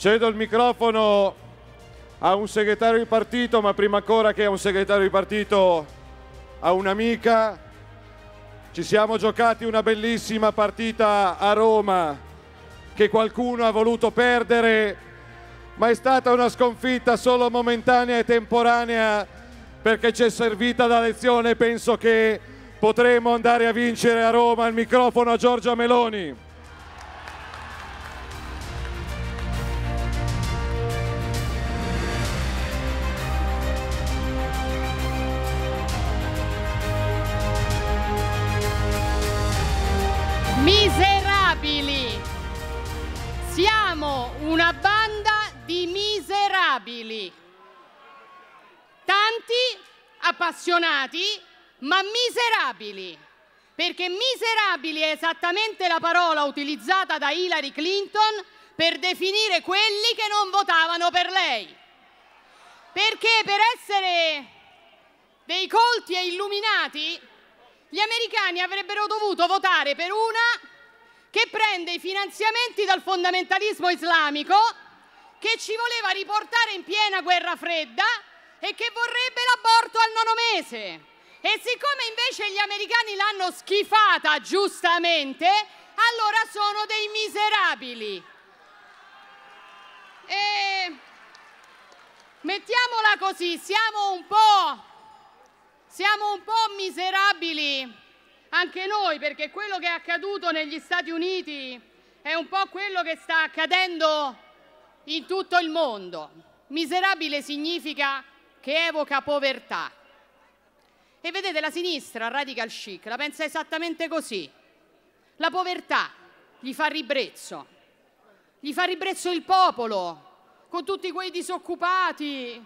Cedo il microfono a un segretario di partito, ma prima ancora che a un segretario di partito, a un'amica. Ci siamo giocati una bellissima partita a Roma che qualcuno ha voluto perdere, ma è stata una sconfitta solo momentanea e temporanea perché ci è servita da lezione. Penso che potremo andare a vincere a Roma. Il microfono a Giorgia Meloni. appassionati ma miserabili, perché miserabili è esattamente la parola utilizzata da Hillary Clinton per definire quelli che non votavano per lei. Perché per essere dei colti e illuminati gli americani avrebbero dovuto votare per una che prende i finanziamenti dal fondamentalismo islamico, che ci voleva riportare in piena guerra fredda e che vorrebbe l'aborto al nono mese. E siccome invece gli americani l'hanno schifata giustamente, allora sono dei miserabili. E mettiamola così, siamo un po', siamo un po' miserabili anche noi, perché quello che è accaduto negli Stati Uniti è un po' quello che sta accadendo in tutto il mondo. Miserabile significa che evoca povertà. E vedete la sinistra, radical chic, la pensa esattamente così. La povertà gli fa ribrezzo, gli fa ribrezzo il popolo, con tutti quei disoccupati,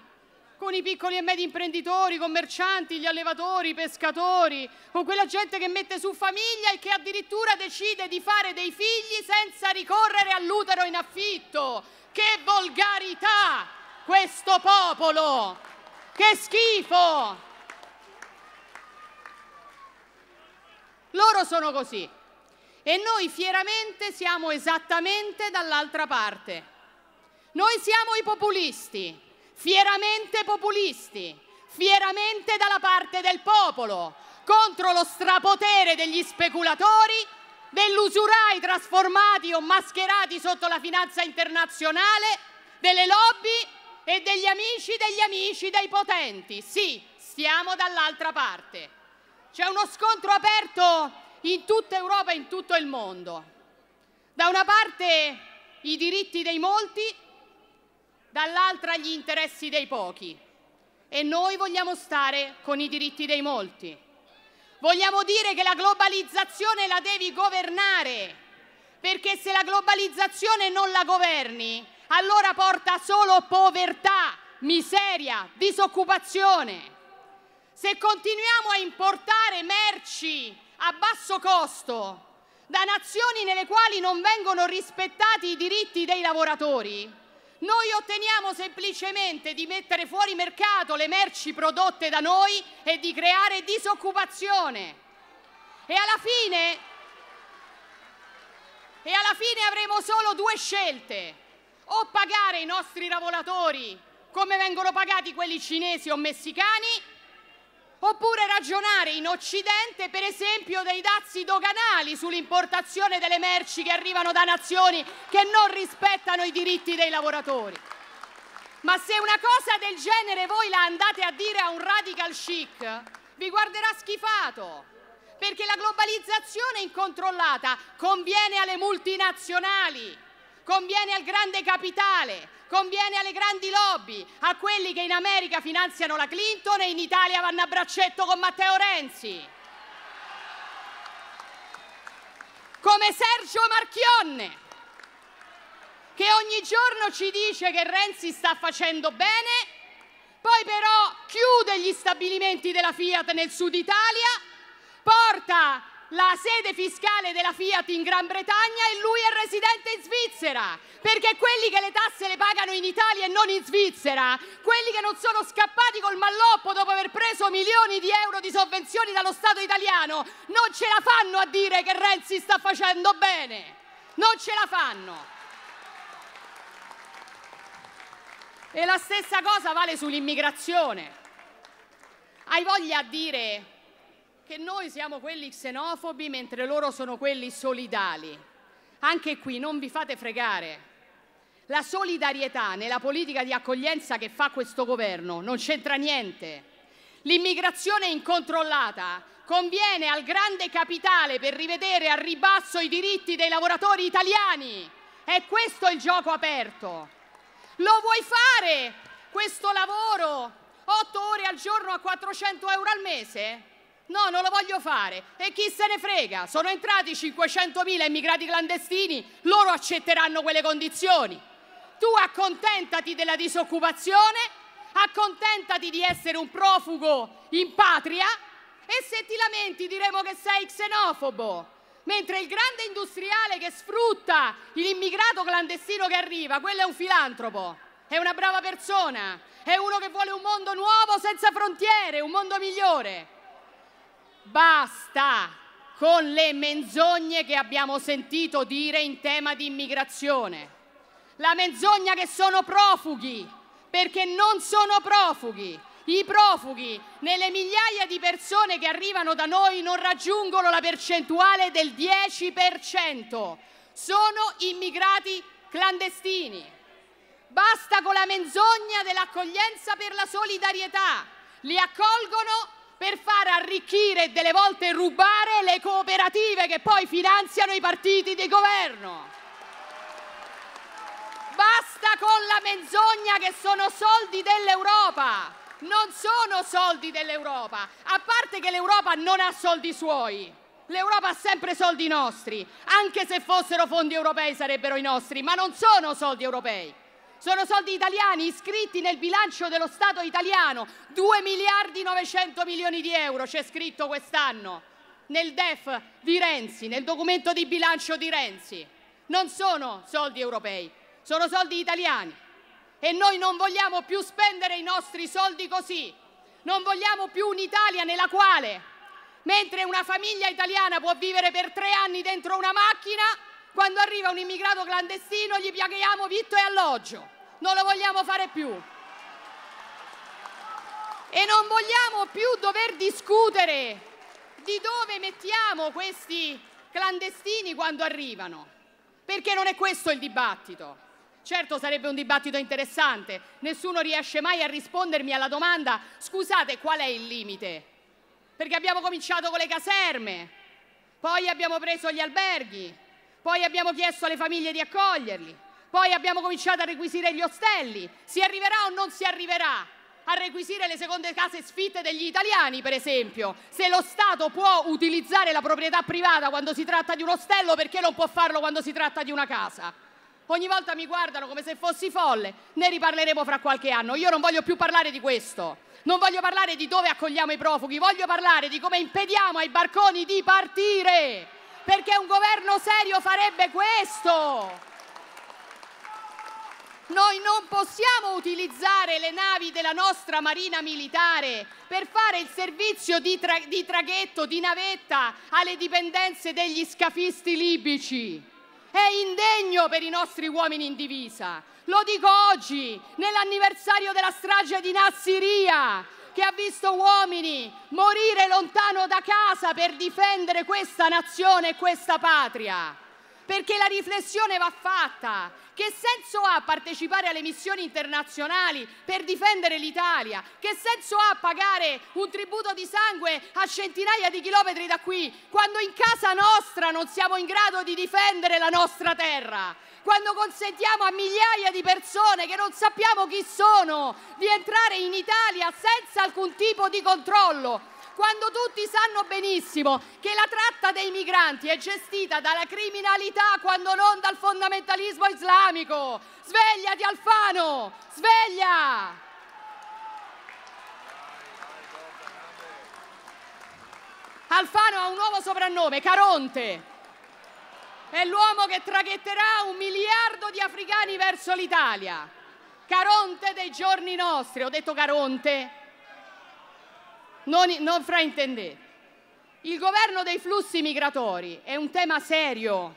con i piccoli e medi imprenditori, i commercianti, gli allevatori, i pescatori, con quella gente che mette su famiglia e che addirittura decide di fare dei figli senza ricorrere all'utero in affitto. Che volgarità questo popolo! Che schifo! Loro sono così e noi fieramente siamo esattamente dall'altra parte. Noi siamo i populisti, fieramente populisti, fieramente dalla parte del popolo, contro lo strapotere degli speculatori, degli usurai trasformati o mascherati sotto la finanza internazionale, delle lobby e degli amici degli amici dei potenti. Sì, stiamo dall'altra parte. C'è uno scontro aperto in tutta Europa e in tutto il mondo. Da una parte i diritti dei molti, dall'altra gli interessi dei pochi. E noi vogliamo stare con i diritti dei molti. Vogliamo dire che la globalizzazione la devi governare, perché se la globalizzazione non la governi, allora porta solo povertà, miseria, disoccupazione. Se continuiamo a importare merci a basso costo da nazioni nelle quali non vengono rispettati i diritti dei lavoratori, noi otteniamo semplicemente di mettere fuori mercato le merci prodotte da noi e di creare disoccupazione. E alla fine, e alla fine avremo solo due scelte o pagare i nostri lavoratori come vengono pagati quelli cinesi o messicani, oppure ragionare in Occidente per esempio dei dazi doganali sull'importazione delle merci che arrivano da nazioni che non rispettano i diritti dei lavoratori. Ma se una cosa del genere voi la andate a dire a un radical chic, vi guarderà schifato, perché la globalizzazione incontrollata conviene alle multinazionali conviene al grande capitale, conviene alle grandi lobby, a quelli che in America finanziano la Clinton e in Italia vanno a braccetto con Matteo Renzi. Come Sergio Marchionne, che ogni giorno ci dice che Renzi sta facendo bene, poi però chiude gli stabilimenti della Fiat nel sud Italia, porta la sede fiscale della Fiat in Gran Bretagna e lui è residente in Svizzera, perché quelli che le tasse le pagano in Italia e non in Svizzera, quelli che non sono scappati col malloppo dopo aver preso milioni di euro di sovvenzioni dallo Stato italiano, non ce la fanno a dire che Renzi sta facendo bene, non ce la fanno. E la stessa cosa vale sull'immigrazione. Hai voglia a dire che noi siamo quelli xenofobi mentre loro sono quelli solidali. Anche qui non vi fate fregare. La solidarietà nella politica di accoglienza che fa questo governo non c'entra niente. L'immigrazione incontrollata conviene al grande capitale per rivedere al ribasso i diritti dei lavoratori italiani. È questo il gioco aperto. Lo vuoi fare questo lavoro? Otto ore al giorno a 400 euro al mese? No, non lo voglio fare. E chi se ne frega? Sono entrati 500.000 immigrati clandestini, loro accetteranno quelle condizioni. Tu accontentati della disoccupazione, accontentati di essere un profugo in patria e se ti lamenti diremo che sei xenofobo. Mentre il grande industriale che sfrutta l'immigrato clandestino che arriva, quello è un filantropo, è una brava persona, è uno che vuole un mondo nuovo senza frontiere, un mondo migliore. Basta con le menzogne che abbiamo sentito dire in tema di immigrazione. La menzogna che sono profughi, perché non sono profughi. I profughi, nelle migliaia di persone che arrivano da noi, non raggiungono la percentuale del 10%. Sono immigrati clandestini. Basta con la menzogna dell'accoglienza per la solidarietà. Li accolgono per far arricchire e delle volte rubare le cooperative che poi finanziano i partiti di governo. Basta con la menzogna che sono soldi dell'Europa. Non sono soldi dell'Europa, a parte che l'Europa non ha soldi suoi. L'Europa ha sempre soldi nostri, anche se fossero fondi europei sarebbero i nostri, ma non sono soldi europei. Sono soldi italiani iscritti nel bilancio dello Stato italiano, 2 miliardi 900 milioni di euro c'è scritto quest'anno nel DEF di Renzi, nel documento di bilancio di Renzi. Non sono soldi europei, sono soldi italiani e noi non vogliamo più spendere i nostri soldi così. Non vogliamo più un'Italia nella quale, mentre una famiglia italiana può vivere per tre anni dentro una macchina, quando arriva un immigrato clandestino gli piaghiamo vitto e alloggio, non lo vogliamo fare più. E non vogliamo più dover discutere di dove mettiamo questi clandestini quando arrivano, perché non è questo il dibattito. Certo sarebbe un dibattito interessante, nessuno riesce mai a rispondermi alla domanda scusate qual è il limite? Perché abbiamo cominciato con le caserme, poi abbiamo preso gli alberghi, poi abbiamo chiesto alle famiglie di accoglierli, poi abbiamo cominciato a requisire gli ostelli. Si arriverà o non si arriverà a requisire le seconde case sfitte degli italiani, per esempio? Se lo Stato può utilizzare la proprietà privata quando si tratta di un ostello, perché non può farlo quando si tratta di una casa? Ogni volta mi guardano come se fossi folle, ne riparleremo fra qualche anno. Io non voglio più parlare di questo, non voglio parlare di dove accogliamo i profughi, voglio parlare di come impediamo ai barconi di partire perché un governo serio farebbe questo. Noi non possiamo utilizzare le navi della nostra marina militare per fare il servizio di, tra di traghetto, di navetta alle dipendenze degli scafisti libici. È indegno per i nostri uomini in divisa. Lo dico oggi, nell'anniversario della strage di Nassiria che ha visto uomini morire lontano da casa per difendere questa nazione e questa patria perché la riflessione va fatta. Che senso ha partecipare alle missioni internazionali per difendere l'Italia? Che senso ha pagare un tributo di sangue a centinaia di chilometri da qui quando in casa nostra non siamo in grado di difendere la nostra terra? Quando consentiamo a migliaia di persone che non sappiamo chi sono di entrare in Italia senza alcun tipo di controllo? quando tutti sanno benissimo che la tratta dei migranti è gestita dalla criminalità quando non dal fondamentalismo islamico. Svegliati Alfano, sveglia! Alfano ha un nuovo soprannome, Caronte. È l'uomo che traghetterà un miliardo di africani verso l'Italia. Caronte dei giorni nostri, ho detto Caronte non, non fraintendete. Il governo dei flussi migratori è un tema serio,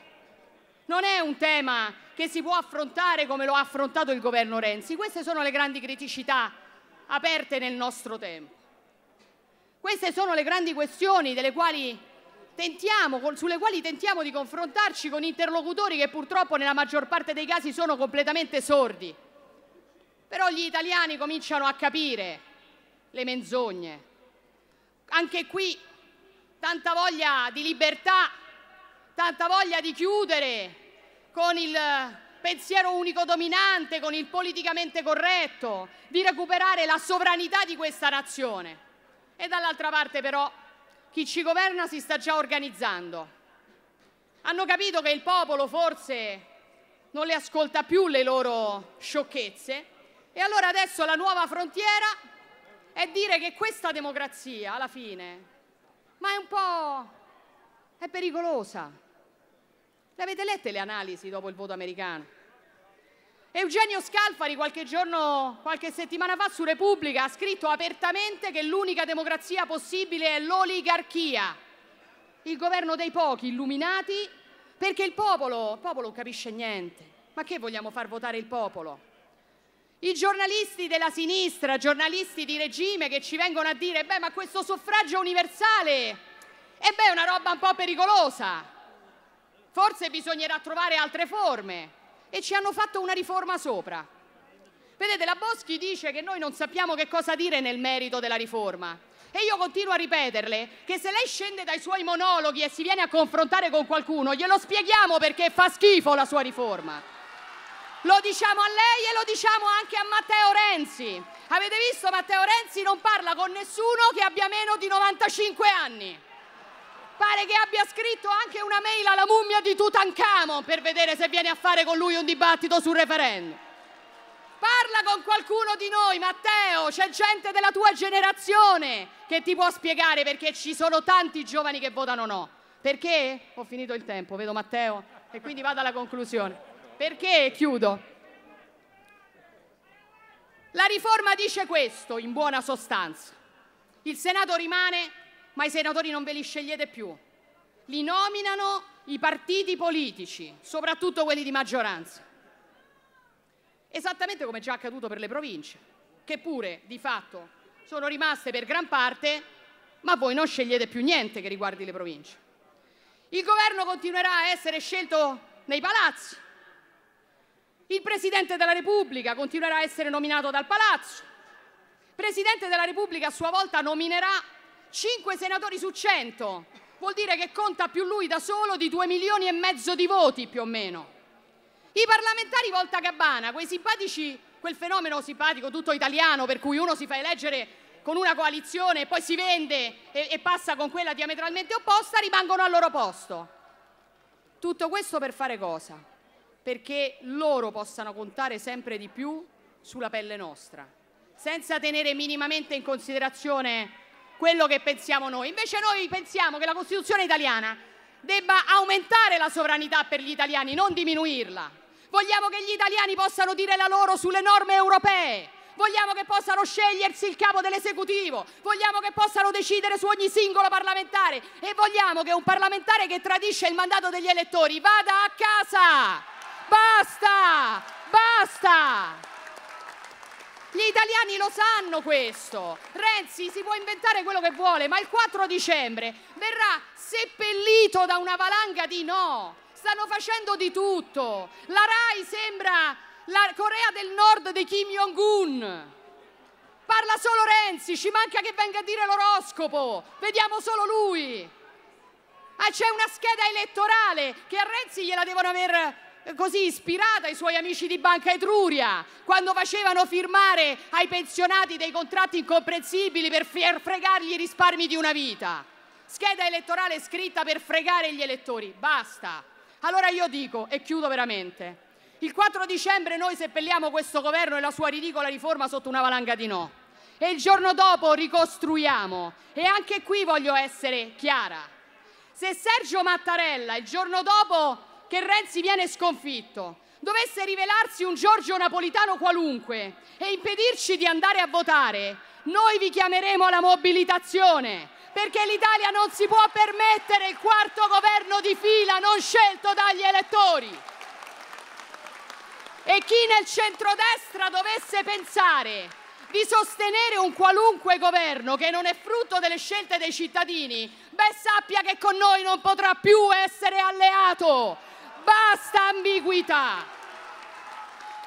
non è un tema che si può affrontare come lo ha affrontato il governo Renzi. Queste sono le grandi criticità aperte nel nostro tempo. Queste sono le grandi questioni quali tentiamo, sulle quali tentiamo di confrontarci con interlocutori che purtroppo nella maggior parte dei casi sono completamente sordi. Però gli italiani cominciano a capire le menzogne, anche qui tanta voglia di libertà, tanta voglia di chiudere con il pensiero unico dominante, con il politicamente corretto, di recuperare la sovranità di questa nazione. E dall'altra parte però chi ci governa si sta già organizzando. Hanno capito che il popolo forse non le ascolta più le loro sciocchezze e allora adesso la nuova frontiera è dire che questa democrazia, alla fine, ma è un po'... è pericolosa. Le avete lette le analisi dopo il voto americano? Eugenio Scalfari qualche giorno, qualche settimana fa su Repubblica ha scritto apertamente che l'unica democrazia possibile è l'oligarchia, il governo dei pochi illuminati, perché il popolo, il popolo non capisce niente. Ma che vogliamo far votare il popolo? I giornalisti della sinistra, giornalisti di regime che ci vengono a dire, beh, ma questo suffragio universale, e beh, è una roba un po' pericolosa. Forse bisognerà trovare altre forme. E ci hanno fatto una riforma sopra. Vedete, la Boschi dice che noi non sappiamo che cosa dire nel merito della riforma. E io continuo a ripeterle che se lei scende dai suoi monologhi e si viene a confrontare con qualcuno, glielo spieghiamo perché fa schifo la sua riforma. Lo diciamo a lei e lo diciamo anche a Matteo Renzi. Avete visto Matteo Renzi non parla con nessuno che abbia meno di 95 anni. Pare che abbia scritto anche una mail alla mummia di Tutankhamon per vedere se viene a fare con lui un dibattito sul referendum. Parla con qualcuno di noi, Matteo, c'è gente della tua generazione che ti può spiegare perché ci sono tanti giovani che votano no. Perché? Ho finito il tempo, vedo Matteo e quindi vado alla conclusione. Perché chiudo? La riforma dice questo, in buona sostanza. Il Senato rimane, ma i senatori non ve li scegliete più. Li nominano i partiti politici, soprattutto quelli di maggioranza. Esattamente come è già accaduto per le province, che pure di fatto sono rimaste per gran parte, ma voi non scegliete più niente che riguardi le province. Il governo continuerà a essere scelto nei palazzi, il Presidente della Repubblica continuerà a essere nominato dal Palazzo. Il Presidente della Repubblica a sua volta nominerà 5 senatori su 100. Vuol dire che conta più lui da solo di 2 milioni e mezzo di voti più o meno. I parlamentari volta gabbana, quei simpatici, quel fenomeno simpatico tutto italiano per cui uno si fa eleggere con una coalizione e poi si vende e, e passa con quella diametralmente opposta, rimangono al loro posto. Tutto questo per fare cosa? perché loro possano contare sempre di più sulla pelle nostra, senza tenere minimamente in considerazione quello che pensiamo noi. Invece noi pensiamo che la Costituzione italiana debba aumentare la sovranità per gli italiani, non diminuirla. Vogliamo che gli italiani possano dire la loro sulle norme europee. Vogliamo che possano scegliersi il capo dell'esecutivo, vogliamo che possano decidere su ogni singolo parlamentare e vogliamo che un parlamentare che tradisce il mandato degli elettori vada a casa. Basta! Basta! Gli italiani lo sanno questo. Renzi si può inventare quello che vuole, ma il 4 dicembre verrà seppellito da una valanga di no. Stanno facendo di tutto. La RAI sembra la Corea del Nord di Kim Jong-un. Parla solo Renzi, ci manca che venga a dire l'oroscopo. Vediamo solo lui. Ah, c'è una scheda elettorale che a Renzi gliela devono aver così ispirata ai suoi amici di Banca Etruria, quando facevano firmare ai pensionati dei contratti incomprensibili per fregargli i risparmi di una vita. Scheda elettorale scritta per fregare gli elettori, basta. Allora io dico, e chiudo veramente, il 4 dicembre noi seppelliamo questo governo e la sua ridicola riforma sotto una valanga di no. E il giorno dopo ricostruiamo. E anche qui voglio essere chiara. Se Sergio Mattarella il giorno dopo che Renzi viene sconfitto, dovesse rivelarsi un Giorgio Napolitano qualunque e impedirci di andare a votare, noi vi chiameremo alla mobilitazione perché l'Italia non si può permettere il quarto governo di fila non scelto dagli elettori. E chi nel centrodestra dovesse pensare di sostenere un qualunque governo che non è frutto delle scelte dei cittadini, beh sappia che con noi non potrà più essere alleato basta ambiguità.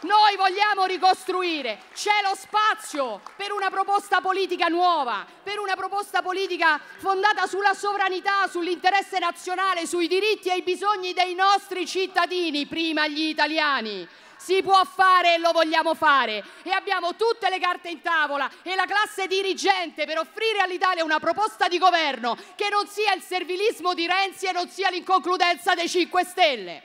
Noi vogliamo ricostruire, c'è lo spazio per una proposta politica nuova, per una proposta politica fondata sulla sovranità, sull'interesse nazionale, sui diritti e i bisogni dei nostri cittadini, prima gli italiani. Si può fare e lo vogliamo fare e abbiamo tutte le carte in tavola e la classe dirigente per offrire all'Italia una proposta di governo che non sia il servilismo di Renzi e non sia l'inconcludenza dei 5 Stelle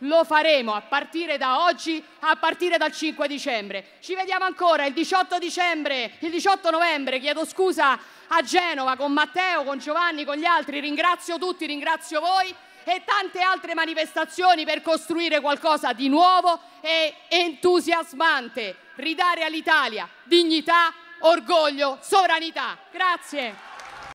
lo faremo a partire da oggi, a partire dal 5 dicembre. Ci vediamo ancora il 18 dicembre, il 18 novembre, chiedo scusa a Genova con Matteo, con Giovanni, con gli altri. Ringrazio tutti, ringrazio voi e tante altre manifestazioni per costruire qualcosa di nuovo e entusiasmante, ridare all'Italia dignità, orgoglio, sovranità. Grazie.